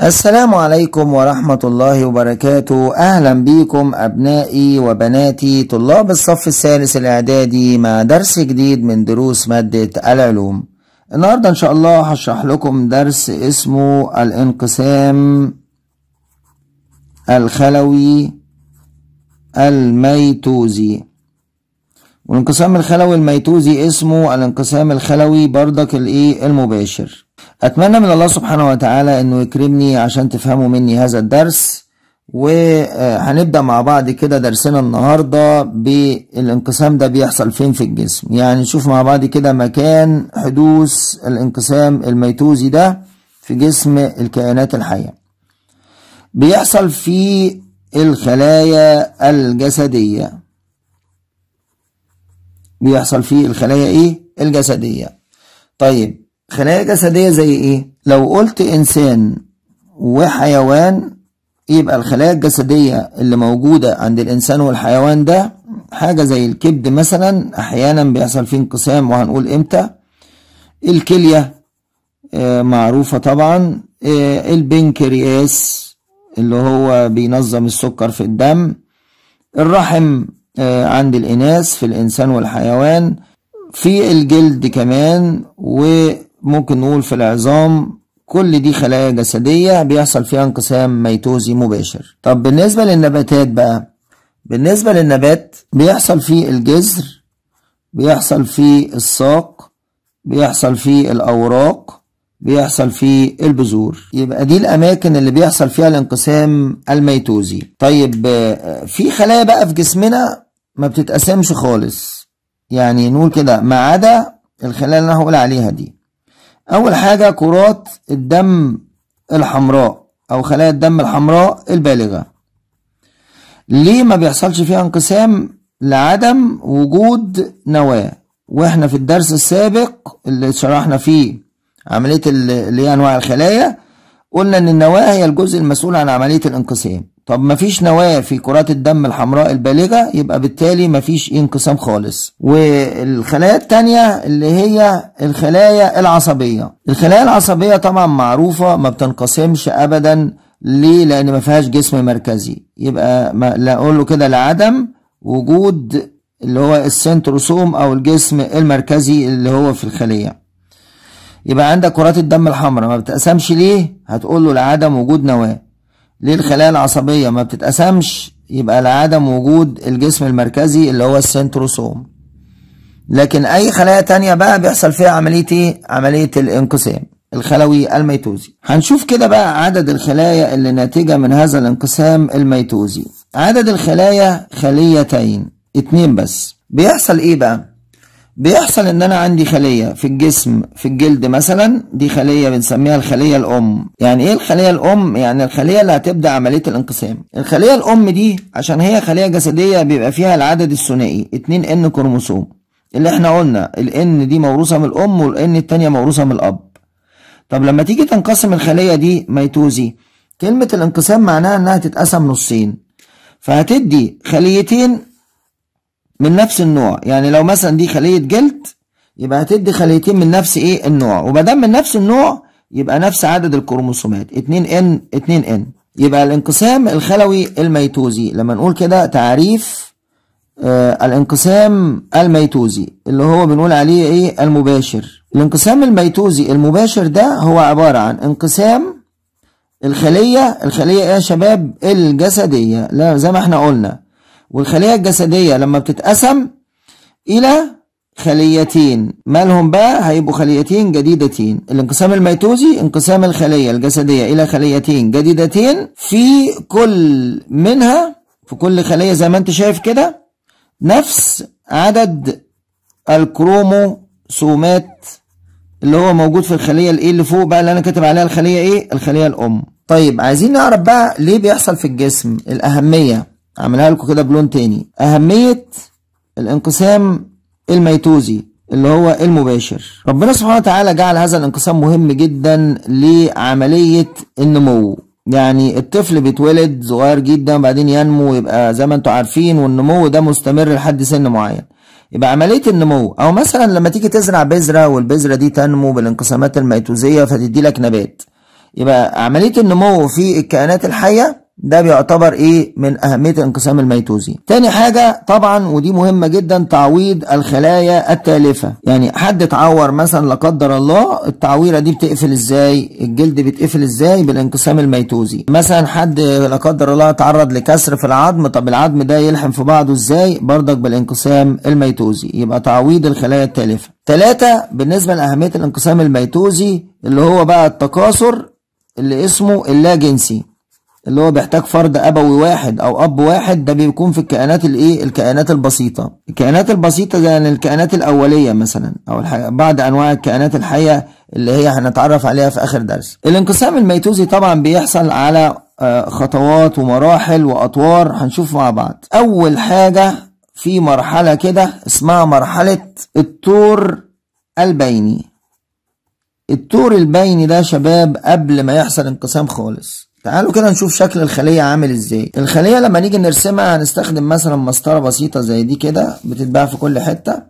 السلام عليكم ورحمة الله وبركاته أهلا بيكم أبنائي وبناتي طلاب الصف الثالث الإعدادي مع درس جديد من دروس مادة العلوم النهاردة إن شاء الله هشرح لكم درس اسمه الانقسام الخلوي الميتوزي والانقسام الخلوي الميتوزي اسمه الانقسام الخلوي بردك الإيه المباشر أتمنى من الله سبحانه وتعالى إنه يكرمني عشان تفهموا مني هذا الدرس وهنبدأ مع بعض كده درسنا النهاردة بالانقسام ده بيحصل فين في الجسم يعني نشوف مع بعض كده مكان حدوث الانقسام الميتوزي ده في جسم الكائنات الحية بيحصل في الخلايا الجسدية بيحصل في الخلايا ايه الجسدية طيب خلايا جسدية زي ايه لو قلت انسان وحيوان يبقى الخلايا الجسدية اللي موجودة عند الإنسان والحيوان ده حاجة زي الكبد مثلا أحيانا بيحصل فيه انقسام وهنقول إمتى الكلية آه، معروفة طبعا آه، البنكرياس اللي هو بينظم السكر في الدم الرحم آه، عند الإناث في الإنسان والحيوان في الجلد كمان و ممكن نقول في العظام كل دي خلايا جسدية بيحصل فيها انقسام ميتوزي مباشر طب بالنسبة للنباتات بقى بالنسبة للنبات بيحصل فيه الجذر بيحصل فيه الساق بيحصل فيه الأوراق بيحصل فيه البذور يبقى دي الأماكن اللي بيحصل فيها الانقسام الميتوزي طيب في خلايا بقى في جسمنا ما بتتقسمش خالص يعني نقول كده ما عدا الخلايا اللي انا هقول عليها دي أول حاجة كرات الدم الحمراء أو خلايا الدم الحمراء البالغة ليه ما بيحصلش فيها انقسام لعدم وجود نواة واحنا في الدرس السابق اللي شرحنا فيه عملية اللي هي أنواع الخلايا قلنا إن النواة هي الجزء المسؤول عن عملية الانقسام طب مفيش نواة في كرات الدم الحمراء البالغة يبقى بالتالي مفيش انقسام خالص والخلايا التانية اللي هي الخلايا العصبية الخلايا العصبية طبعا معروفة ما بتنقسمش أبدا ليه لأن ما فيهاش جسم مركزي يبقى ما لا أقول له كده لعدم وجود اللي هو السنتروسوم أو الجسم المركزي اللي هو في الخلية يبقى عندك كرات الدم الحمراء ما بتقسمش ليه هتقول له لعدم وجود نواه ليه الخلايا العصبية ما بتتقسمش يبقى لعدم وجود الجسم المركزي اللي هو السنتروسوم لكن أي خلايا تانية بقى بيحصل فيها عملية إيه؟ عملية الانقسام الخلوي الميتوزي هنشوف كده بقى عدد الخلايا اللي ناتجة من هذا الانقسام الميتوزي عدد الخلايا خليتين اتنين بس بيحصل إيه بقى؟ بيحصل ان انا عندي خلية في الجسم في الجلد مثلا دي خلية بنسميها الخلية الام يعني ايه الخلية الام يعني الخلية اللي هتبدأ عملية الانقسام الخلية الام دي عشان هي خلية جسدية بيبقى فيها العدد الثنائي 2 ان كروموسوم اللي احنا قلنا الان دي موروثة من الام والان التانية موروثة من الاب طب لما تيجي تنقسم الخلية دي ميتوزي كلمة الانقسام معناها انها تتقسم نصين فهتدي خليتين من نفس النوع يعني لو مثلا دي خلية جلد يبقى هتدي خليتين من نفس ايه النوع ومادام من نفس النوع يبقى نفس عدد الكروموسومات 2N 2N يبقى الانقسام الخلوي الميتوزي لما نقول كده تعريف آه الانقسام الميتوزي اللي هو بنقول عليه ايه المباشر الانقسام الميتوزي المباشر ده هو عبارة عن انقسام الخلية الخلية ايه يا شباب الجسدية لا زي ما احنا قلنا والخلية الجسدية لما بتتقسم إلى خليتين مالهم بقى هيبقوا خليتين جديدتين الانقسام الميتوزي انقسام الخلية الجسدية إلى خليتين جديدتين في كل منها في كل خلية زي ما انت شايف كده نفس عدد الكروموسومات اللي هو موجود في الخلية الايه اللي فوق بقى اللي انا كاتب عليها الخلية ايه الخلية الام طيب عايزين نعرف بقى ليه بيحصل في الجسم الاهمية اعملها لكم كده بلون تاني اهميه الانقسام الميتوزي اللي هو المباشر ربنا سبحانه وتعالى جعل هذا الانقسام مهم جدا لعمليه النمو يعني الطفل بيتولد صغير جدا وبعدين ينمو ويبقى زي ما انتم عارفين والنمو ده مستمر لحد سن معين يبقى عمليه النمو او مثلا لما تيجي تزرع بذره والبذره دي تنمو بالانقسامات الميتوزيه فتدي لك نبات يبقى عمليه النمو في الكائنات الحيه ده بيعتبر ايه من اهميه انقسام الميتوزي تاني حاجه طبعا ودي مهمه جدا تعويض الخلايا التالفه يعني حد اتعور مثلا لا قدر الله التعويره دي بتقفل ازاي الجلد بيتقفل ازاي بالانقسام الميتوزي مثلا حد لا قدر الله اتعرض لكسر في العظم طب العظم ده يلحم في بعضه ازاي برضك بالانقسام الميتوزي يبقى تعويض الخلايا التالفه ثلاثة بالنسبة لأهمية الانقسام الميتوزي اللي هو بقى التكاثر اللي اسمه اللا جنسي اللي هو بيحتاج فرد أبوي واحد أو أب واحد ده بيكون في الكائنات الإيه الكائنات البسيطة الكائنات البسيطة زي يعني الكائنات الأولية مثلا أو الحاجة بعض أنواع الكائنات الحية اللي هي هنتعرف عليها في آخر درس الانقسام الميتوزي طبعا بيحصل على آه، خطوات ومراحل وأطوار هنشوف مع بعض أول حاجة في مرحلة كده اسمها مرحلة التور البيني التور البيني ده شباب قبل ما يحصل انقسام خالص تعالوا كده نشوف شكل الخلية عامل ازاي الخلية لما نيجي نرسمها هنستخدم مثلا مسطرة بسيطة زي دي كده بتتباع في كل حتة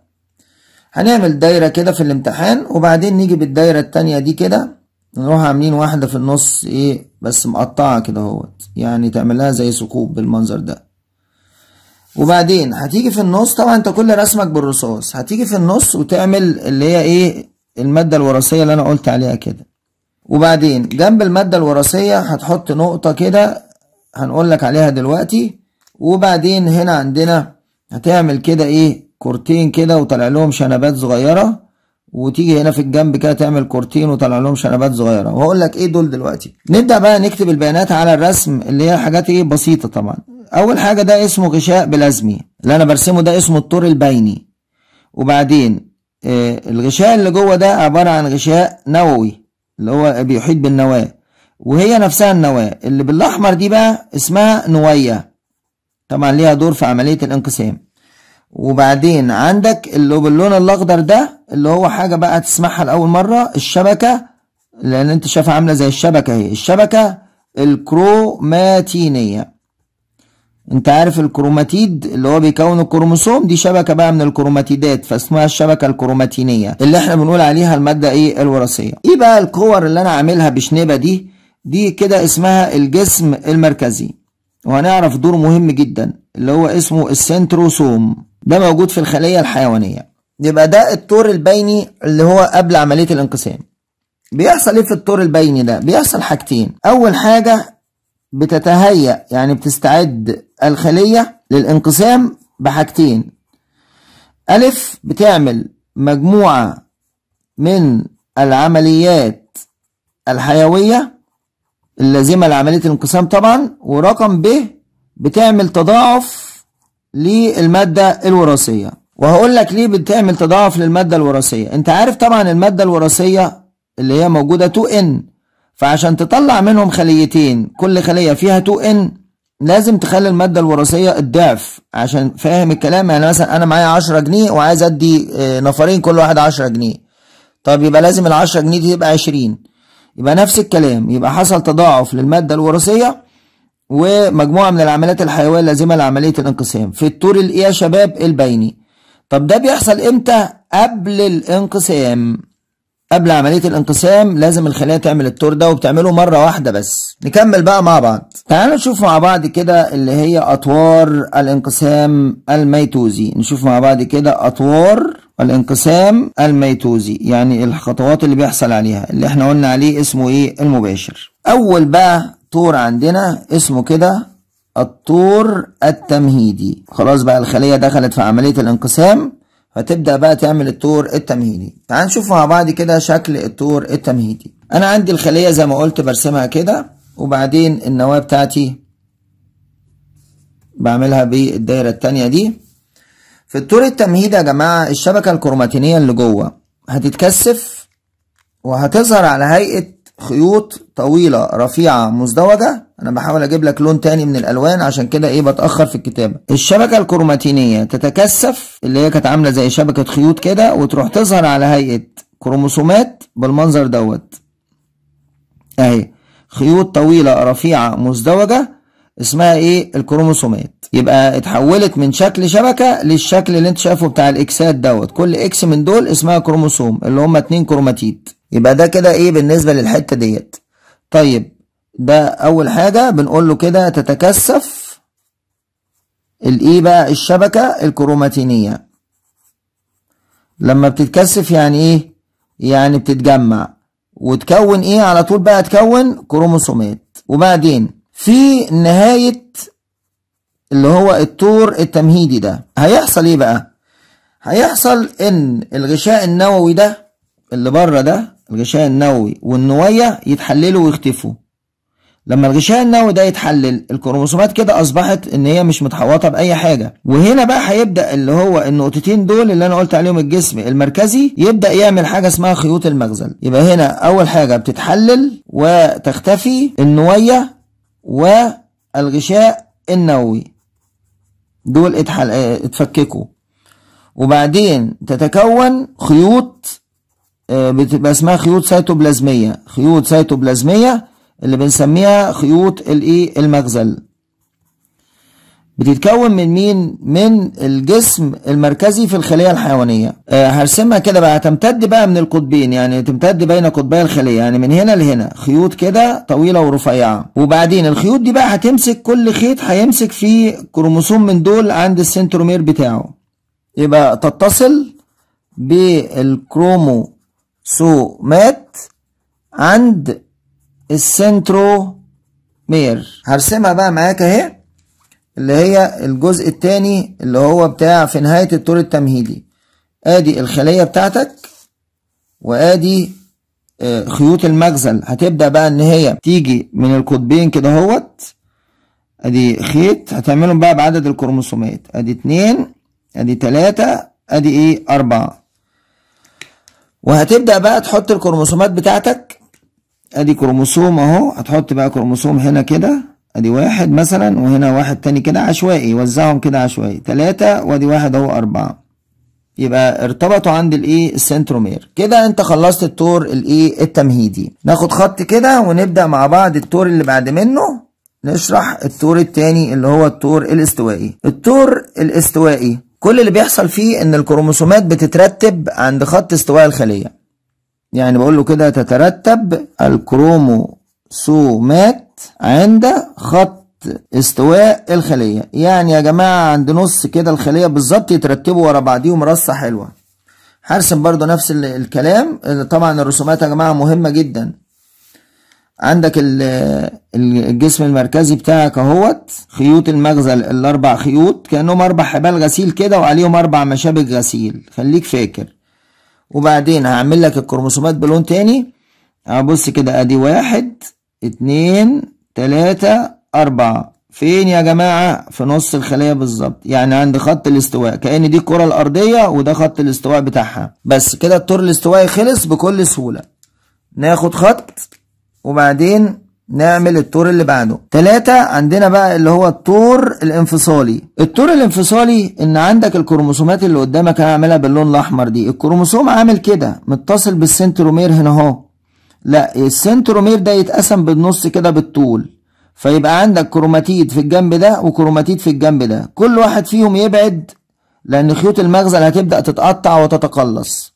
هنعمل دايرة كده في الامتحان وبعدين نيجي بالدايرة التانية دي كده نروح عاملين واحدة في النص ايه بس مقطعة كده اهوت يعني تعملها زي ثقوب بالمنظر ده وبعدين هتيجي في النص طبعا انت كل رسمك بالرصاص هتيجي في النص وتعمل اللي هي ايه المادة الوراثية اللي انا قلت عليها كده وبعدين جنب المادة الوراثية هتحط نقطة كده هنقول لك عليها دلوقتي وبعدين هنا عندنا هتعمل كده ايه كورتين كده وطلع لهم شنبات صغيرة وتيجي هنا في الجنب كده تعمل كورتين وطلع لهم شنبات صغيرة وهقول لك ايه دول دلوقتي نبدأ بقى نكتب البيانات على الرسم اللي هي حاجات ايه بسيطة طبعا اول حاجة ده اسمه غشاء بلازمي اللي انا برسمه ده اسمه الطور البيني وبعدين آه، الغشاء اللي جوه ده عبارة عن غشاء نووي اللي هو بيحيط بالنواة وهي نفسها النواة اللي بالأحمر دي بقى اسمها نوية طبعا ليها دور في عملية الانقسام وبعدين عندك اللي باللون الأخضر ده اللي هو حاجة بقى تسمعها لأول مرة الشبكة لأن أنت شايفها عاملة زي الشبكة اهي الشبكة الكروماتينية انت عارف الكروماتيد اللي هو بيكون الكروموسوم دي شبكه بقى من الكروماتيدات فاسمها الشبكه الكروماتينيه اللي احنا بنقول عليها الماده ايه الوراثيه ايه بقى الكور اللي انا عاملها بشنبه دي دي كده اسمها الجسم المركزي وهنعرف دور مهم جدا اللي هو اسمه السنتروسوم ده موجود في الخليه الحيوانيه يبقى ده الطور البيني اللي هو قبل عمليه الانقسام بيحصل ايه في الطور البيني ده بيحصل حاجتين اول حاجه بتتهيأ يعني بتستعد الخلية للانقسام بحاجتين ألف بتعمل مجموعة من العمليات الحيوية اللازمة لعملية الانقسام طبعا ورقم ب بتعمل تضاعف للمادة الوراثية وهقول لك ليه بتعمل تضاعف للمادة الوراثية انت عارف طبعا المادة الوراثية اللي هي موجودة 2N فعشان تطلع منهم خليتين كل خلية فيها 2N لازم تخلي المادة الوراثية الضعف عشان فاهم الكلام يعني مثلا أنا معايا 10 جنيه وعايز أدي آه، نفرين كل واحد 10 جنيه طب يبقى لازم ال 10 جنيه دي تبقى 20 يبقى نفس الكلام يبقى حصل تضاعف للمادة الوراثية ومجموعة من العمليات الحيوية اللازمة لعملية الانقسام في الطور الإيه يا شباب البيني طب ده بيحصل إمتى قبل الانقسام قبل عملية الانقسام لازم الخلية تعمل التور ده وبتعمله مرة واحدة بس نكمل بقى مع بعض تعالوا نشوف مع بعض كده اللي هي أطوار الانقسام الميتوزي نشوف مع بعض كده أطوار الانقسام الميتوزي يعني الخطوات اللي بيحصل عليها اللي احنا قلنا عليه اسمه ايه المباشر أول بقى طور عندنا اسمه كده الطور التمهيدي خلاص بقى الخلية دخلت في عملية الانقسام هتبدأ بقى تعمل الطور التمهيدي تعال نشوف مع بعض كده شكل الطور التمهيدي أنا عندي الخلية زي ما قلت برسمها كده وبعدين النواة بتاعتي بعملها بالدايرة التانية دي في الطور التمهيدي يا جماعة الشبكة الكروماتينية اللي جوه هتتكثف وهتظهر على هيئة خيوط طويلة رفيعة مزدوجة انا بحاول اجيب لك لون تاني من الالوان عشان كده ايه بتاخر في الكتابه الشبكه الكروماتينيه تتكثف اللي هي كانت عامله زي شبكه خيوط كده وتروح تظهر على هيئه كروموسومات بالمنظر دوت اهي خيوط طويله رفيعه مزدوجه اسمها ايه الكروموسومات يبقى اتحولت من شكل شبكه للشكل اللي انت شايفه بتاع الاكسات دوت كل اكس من دول اسمها كروموسوم اللي هم اتنين كروماتيد يبقى ده كده ايه بالنسبة للحتة ديت طيب ده اول حاجة بنقول له كده تتكثف الايه بقى الشبكة الكروماتينية لما بتتكثف يعني ايه يعني بتتجمع وتكون ايه على طول بقى تكون كروموسومات وبعدين في نهاية اللي هو الطور التمهيدي ده هيحصل ايه بقى هيحصل ان الغشاء النووي ده اللي بره ده الغشاء النووي والنوية يتحللوا ويختفوا لما الغشاء النووي ده يتحلل الكروموسومات كده اصبحت ان هي مش متحوطه باي حاجه وهنا بقى هيبدا اللي هو النقطتين دول اللي انا قلت عليهم الجسم المركزي يبدا يعمل حاجه اسمها خيوط المغزل يبقى هنا اول حاجه بتتحلل وتختفي النويه والغشاء النووي دول اتحل... اتفككوا وبعدين تتكون خيوط بتبقى اسمها خيوط سيتوبلازميه خيوط سيتوبلازميه اللي بنسميها خيوط الايه المغزل بتتكون من مين من الجسم المركزي في الخليه الحيوانيه أه هرسمها كده بقى تمتد بقى من القطبين يعني تمتد بين قطبي الخليه يعني من هنا لهنا خيوط كده طويله ورفيعه وبعدين الخيوط دي بقى هتمسك كل خيط هيمسك فيه كروموسوم من دول عند السنترومير بتاعه يبقى تتصل بالكرومو سومات عند السنترومير هرسمها بقى معاك اهي اللي هي الجزء الثاني اللي هو بتاع في نهاية الطول التمهيدي ادي الخلية بتاعتك وادي آه، خيوط المجزل هتبدأ بقى ان هي تيجي من القطبين كده اهوت ادي خيط هتعملهم بقى بعدد الكروموسومات ادي اتنين ادي تلاتة ادي ايه اربعة وهتبدأ بقى تحط الكروموسومات بتاعتك ادي كروموسوم اهو هتحط بقى كروموسوم هنا كده ادي واحد مثلا وهنا واحد تاني كده عشوائي وزعهم كده عشوائي تلاتة وادي واحد اهو اربعة يبقى ارتبطوا عند الايه السنترومير كده انت خلصت الطور الايه التمهيدي ناخد خط كده ونبدا مع بعض الطور اللي بعد منه نشرح الطور التاني اللي هو الطور الاستوائي الطور الاستوائي كل اللي بيحصل فيه ان الكروموسومات بتترتب عند خط استواء الخليه يعني بقول له كده تترتب الكروموسومات عند خط استواء الخليه يعني يا جماعه عند نص كده الخليه بالظبط يترتبوا ورا بعضيهم رصه حلوه هرسم برضو نفس الكلام طبعا الرسومات يا جماعه مهمه جدا عندك الجسم المركزي بتاعك اهوت خيوط المغزل الاربع خيوط كانهم اربع حبال غسيل كده وعليهم اربع مشابك غسيل خليك فاكر وبعدين هعمل لك الكروموسومات بلون تاني هبص كده ادي واحد اتنين تلاتة اربعة فين يا جماعة في نص الخلية بالظبط يعني عند خط الاستواء كأن دي الكرة الأرضية وده خط الاستواء بتاعها بس كده الطور الاستوائي خلص بكل سهولة ناخد خط وبعدين نعمل التور اللي بعده تلاتة عندنا بقى اللي هو التور الانفصالي التور الانفصالي ان عندك الكروموسومات اللي قدامك انا عاملها باللون الاحمر دي الكروموسوم عامل كده متصل بالسنترومير هنا اهو لا السنترومير ده يتقسم بالنص كده بالطول فيبقى عندك كروماتيد في الجنب ده وكروماتيد في الجنب ده كل واحد فيهم يبعد لان خيوط المغزل هتبدا تتقطع وتتقلص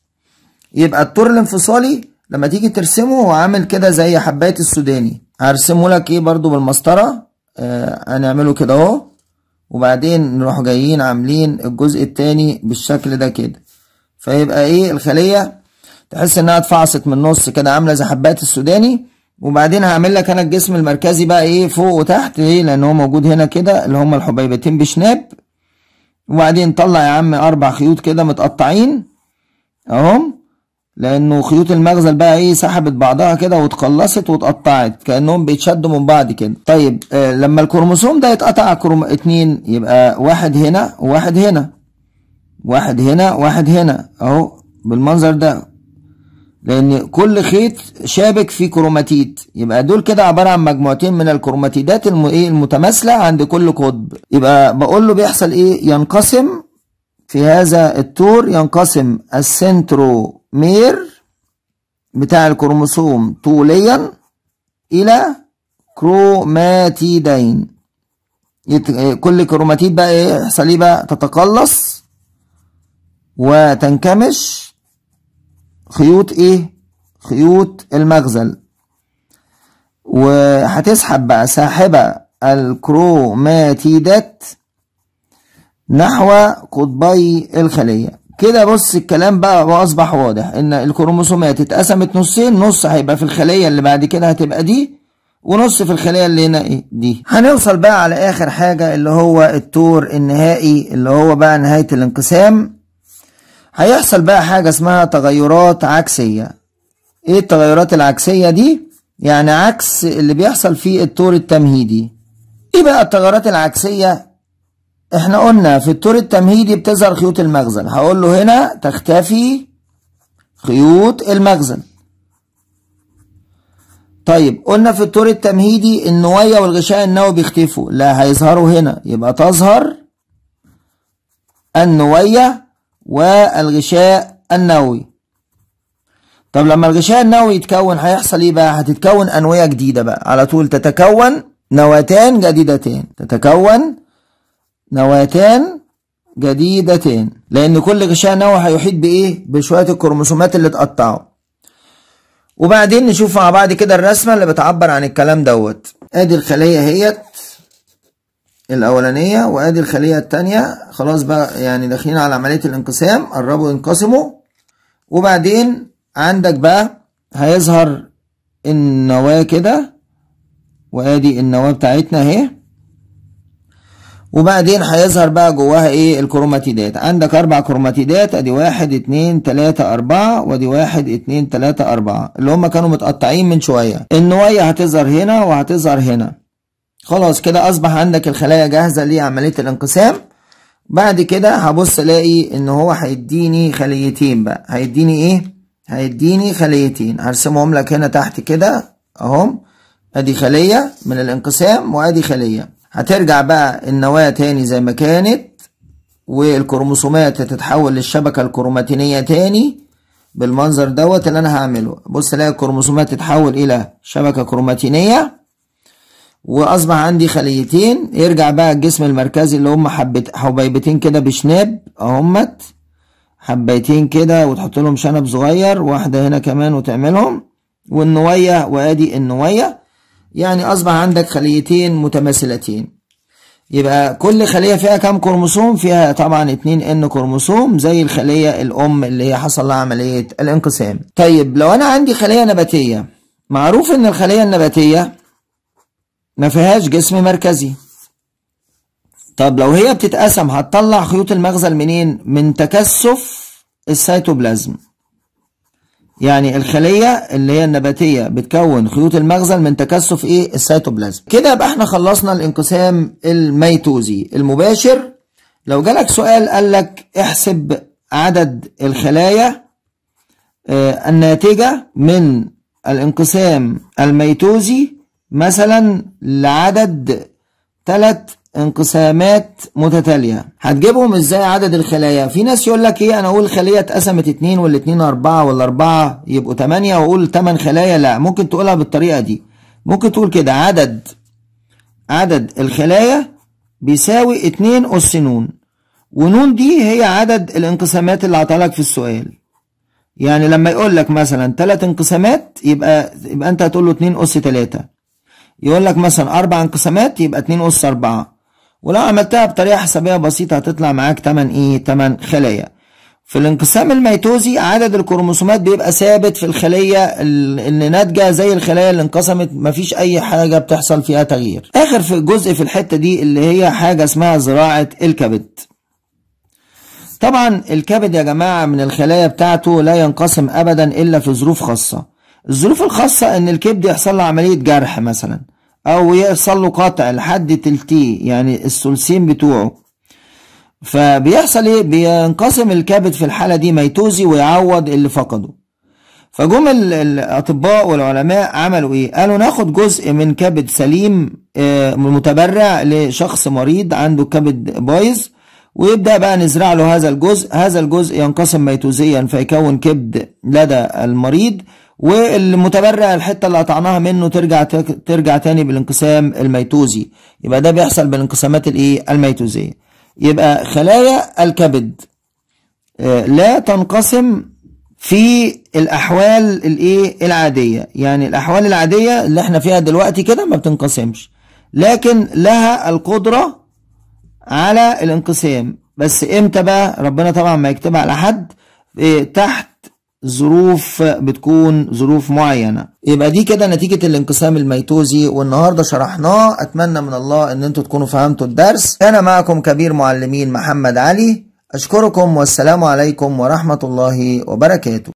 يبقى التور الانفصالي لما تيجي ترسمه هو عامل كده زي حبايه السوداني هرسمه لك ايه برضو بالمسطره آه هنعمله كده اهو وبعدين نروح جايين عاملين الجزء التاني بالشكل ده كده فيبقى ايه الخليه تحس انها اتفعصت من النص كده عامله زي حبايه السوداني وبعدين هعمل لك انا الجسم المركزي بقى ايه فوق وتحت ايه لان هو موجود هنا كده اللي هما الحبيبتين بشناب وبعدين طلع يا عم اربع خيوط كده متقطعين اهم لانه خيوط المخزن بقى ايه سحبت بعضها كده واتقلصت واتقطعت كانهم بيتشدوا من بعض كده طيب آه لما الكروموسوم ده يتقطع كروم اتنين يبقى واحد هنا وواحد هنا واحد هنا واحد هنا اهو بالمنظر ده لان كل خيط شابك في كروماتيد يبقى دول كده عباره عن مجموعتين من الكروماتيدات ايه المتماثله عند كل قطب يبقى بقول له بيحصل ايه ينقسم في هذا التور ينقسم السنترو مير بتاع الكروموسوم طوليا إلى كروماتيدين كل كروماتيد بقى ايه صليبة تتقلص وتنكمش خيوط ايه خيوط المغزل وهتسحب بقى ساحبة الكروماتيدات نحو قطبي الخلية كده بص الكلام بقى واصبح واضح ان الكروموسومات اتقسمت نصين نص هيبقى في الخليه اللي بعد كده هتبقى دي ونص في الخليه اللي هنا ايه دي هنوصل بقى على اخر حاجه اللي هو التور النهائي اللي هو بقى نهايه الانقسام هيحصل بقى حاجه اسمها تغيرات عكسيه ايه التغيرات العكسيه دي يعني عكس اللي بيحصل في التور التمهيدي ايه بقى التغيرات العكسيه احنا قلنا في الطور التمهيدي بتظهر خيوط المخزن هقول له هنا تختفي خيوط المخزن طيب قلنا في الطور التمهيدي النوية والغشاء النووي بيختفوا لا هيظهروا هنا يبقى تظهر النوية والغشاء النووي طب لما الغشاء النووي يتكون هيحصل ايه بقى هتتكون أنوية جديدة بقى على طول تتكون نواتان جديدتان تتكون نواتان جديدتين لأن كل غشاء نوى هيحيط بإيه؟ بشوية الكروموسومات اللي اتقطعوا وبعدين نشوف مع بعض كده الرسمة اللي بتعبر عن الكلام دوت ادي الخلية اهيت الأولانية وادي الخلية الثانيه خلاص بقى يعني داخلين على عملية الانقسام قربوا ينقسموا وبعدين عندك بقى هيظهر النواة كده وادي النواة بتاعتنا اهي وبعدين هيظهر بقى جواها ايه الكروماتيدات عندك اربع كروماتيدات ادي واحد اتنين تلاتة اربعة وادي واحد اتنين تلاتة اربعة اللي هما كانوا متقطعين من شوية النواية هتظهر هنا وهتظهر هنا خلاص كده اصبح عندك الخلايا جاهزة لعملية الانقسام بعد كده هبص الاقي ان هو هيديني خليتين بقى هيديني ايه هيديني خليتين هرسمهم لك هنا تحت كده اهم ادي خلية من الانقسام وادي خلية هترجع بقى النواة تاني زي ما كانت والكروموسومات هتتحول للشبكة الكروماتينية تاني بالمنظر دوت اللي انا هعمله بص الاقي الكروموسومات تتحول الى شبكة كروماتينية واصبح عندي خليتين يرجع بقى الجسم المركزي اللي هم حبيبتين كده بشناب اهمت حبيتين كده وتحط لهم شنب صغير واحدة هنا كمان وتعملهم والنوية وادي النوية يعني أصبح عندك خليتين متماثلتين يبقى كل خلية فيها كام كروموسوم فيها طبعا 2 ان كروموسوم زي الخلية الام اللي هي حصل لها عملية الانقسام طيب لو انا عندي خلية نباتية معروف ان الخلية النباتية ما فيهاش جسم مركزي طب لو هي بتتقسم هتطلع خيوط المغزل منين من تكثف السيتوبلازم يعني الخلية اللي هي النباتية بتكون خيوط المغزل من تكثف ايه السيتوبلازم كده يبقى احنا خلصنا الانقسام الميتوزي المباشر لو جالك سؤال قال لك احسب عدد الخلايا آه، الناتجة من الانقسام الميتوزي مثلا لعدد ثلاث انقسامات متتاليه هتجيبهم ازاي عدد الخلايا في ناس يقول لك ايه انا اقول خليه اتقسمت 2 والاتنين 4 والاربعه يبقوا 8 واقول 8 خلايا لا ممكن تقولها بالطريقه دي ممكن تقول كده عدد عدد الخلايا بيساوي 2 اس ن ونون دي هي عدد الانقسامات اللي لك في السؤال يعني لما يقول لك مثلا تلات انقسامات يبقى يبقى انت هتقول له 2 اس 3 يقول لك مثلا اربع انقسامات يبقى 2 اس 4 ولو عملتها بطريقة حسابية بسيطة هتطلع معاك 8 ايه 8 خلايا في الانقسام الميتوزي عدد الكروموسومات بيبقى ثابت في الخلية اللي ناتجة زي الخلايا اللي انقسمت مفيش أي حاجة بتحصل فيها تغيير. آخر في جزء في الحتة دي اللي هي حاجة اسمها زراعة الكبد. طبعا الكبد يا جماعة من الخلايا بتاعته لا ينقسم أبدا إلا في ظروف خاصة. الظروف الخاصة إن الكبد يحصل له عملية جرح مثلا. او يحصل له قطع لحد تلتي يعني الثلثين بتوعه فبيحصل ايه بينقسم الكبد في الحاله دي ميتوزي ويعوض اللي فقده فجم الاطباء والعلماء عملوا ايه قالوا ناخد جزء من كبد سليم آه، متبرع لشخص مريض عنده كبد بايظ ويبدا بقى نزرع له هذا الجزء هذا الجزء ينقسم ميتوزيا فيكون كبد لدى المريض والمتبرع الحته اللي قطعناها منه ترجع ترجع تاني بالانقسام الميتوزي يبقى ده بيحصل بالانقسامات الايه الميتوزيه يبقى خلايا الكبد آه، لا تنقسم في الاحوال الايه العاديه يعني الاحوال العاديه اللي احنا فيها دلوقتي كده ما بتنقسمش لكن لها القدره على الانقسام بس امتى بقى ربنا طبعا ما يكتبها على حد آه، تحت ظروف بتكون ظروف معينه يبقى دي كده نتيجه الانقسام الميتوزي والنهارده شرحناه اتمنى من الله ان انتوا تكونوا فهمتوا الدرس انا معكم كبير معلمين محمد علي اشكركم والسلام عليكم ورحمه الله وبركاته